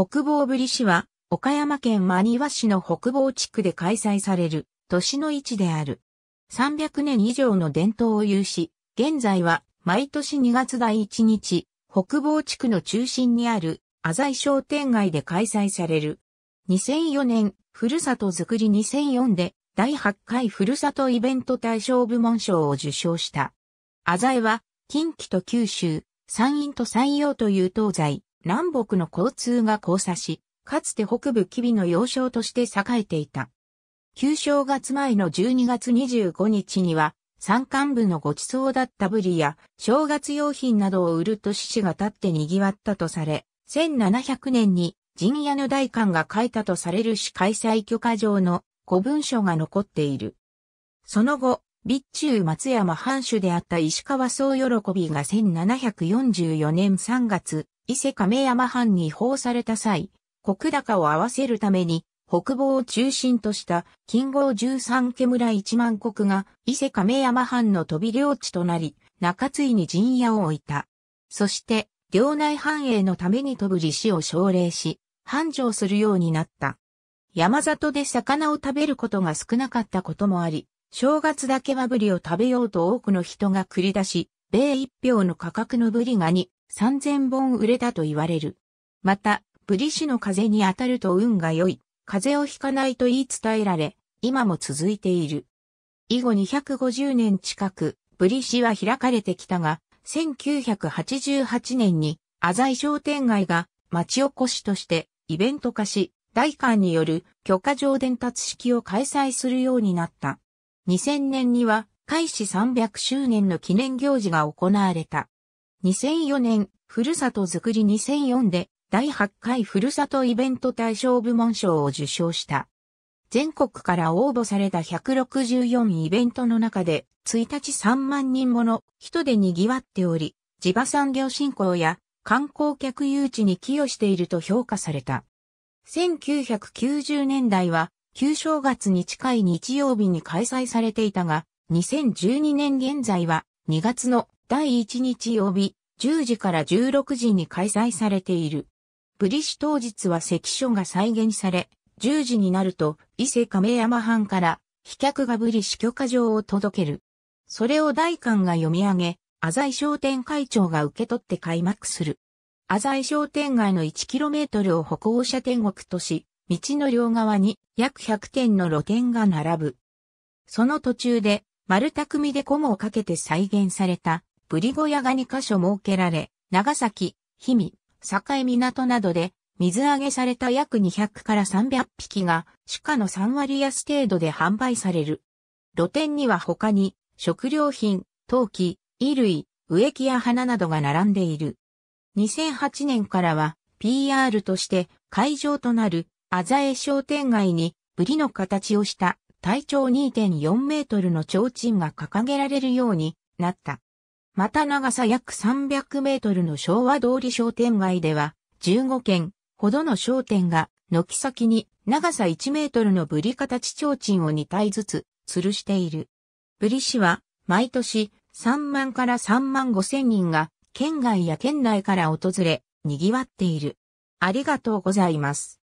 北房ぶり市は、岡山県真庭市の北房地区で開催される、都市の市である。300年以上の伝統を有し、現在は、毎年2月第1日、北房地区の中心にある、浅井商店街で開催される。2004年、ふるさとづくり2004で、第8回ふるさとイベント大賞部門賞を受賞した。浅井は、近畿と九州、山陰と山陽という東西、南北の交通が交差し、かつて北部吉備の要衝として栄えていた。旧正月前の12月25日には、山間部のご馳走だったブリや正月用品などを売ると獅子が立って賑わったとされ、1700年に陣屋の大官が書いたとされる市開催許可状の古文書が残っている。その後、備中松山藩主であった石川総喜びが1744年3月、伊勢亀山藩に放された際、国高を合わせるために、北防を中心とした金剛十三家村一万国が伊勢亀山藩の飛び領地となり、中津井に陣屋を置いた。そして、領内繁栄のために飛ぶ利子を奨励し、繁盛するようになった。山里で魚を食べることが少なかったこともあり、正月だけはブリを食べようと多くの人が繰り出し、米一票の価格のブリが2、3000本売れたと言われる。また、ブリシの風に当たると運が良い、風邪をひかないと言い伝えられ、今も続いている。以後250年近く、ブリシは開かれてきたが、1988年に、浅井商店街が町おこしとしてイベント化し、大官による許可状伝達式を開催するようになった。2000年には、開始300周年の記念行事が行われた。2004年、ふるさとづくり2004で第8回ふるさとイベント大賞部門賞を受賞した。全国から応募された164イベントの中で、1日3万人もの人で賑わっており、地場産業振興や観光客誘致に寄与していると評価された。1990年代は、旧正月に近い日曜日に開催されていたが、2012年現在は2月の第1日曜日、10時から16時に開催されている。ブリシ当日は関所が再現され、10時になると伊勢亀山藩から飛脚がブリシ許可状を届ける。それを大官が読み上げ、浅井商店会長が受け取って開幕する。浅井商店街の 1km を歩行者天国とし、道の両側に約100点の露店が並ぶ。その途中で、丸匠でコモをかけて再現されたブリ小屋が2カ所設けられ、長崎、氷見、境港などで水揚げされた約200から300匹が市価の3割安程度で販売される。露店には他に食料品、陶器、衣類、植木や花などが並んでいる。2008年からは PR として会場となるあざえ商店街にブリの形をした体長2.4メートルの提灯が掲げられるようになった。また長さ約300メートルの昭和通り商店街では、15軒ほどの商店が、軒先に長さ1メートルのブリ形提灯を2体ずつ吊るしている。ブリ市は、毎年3万から3万5千人が、県外や県内から訪れ、賑わっている。ありがとうございます。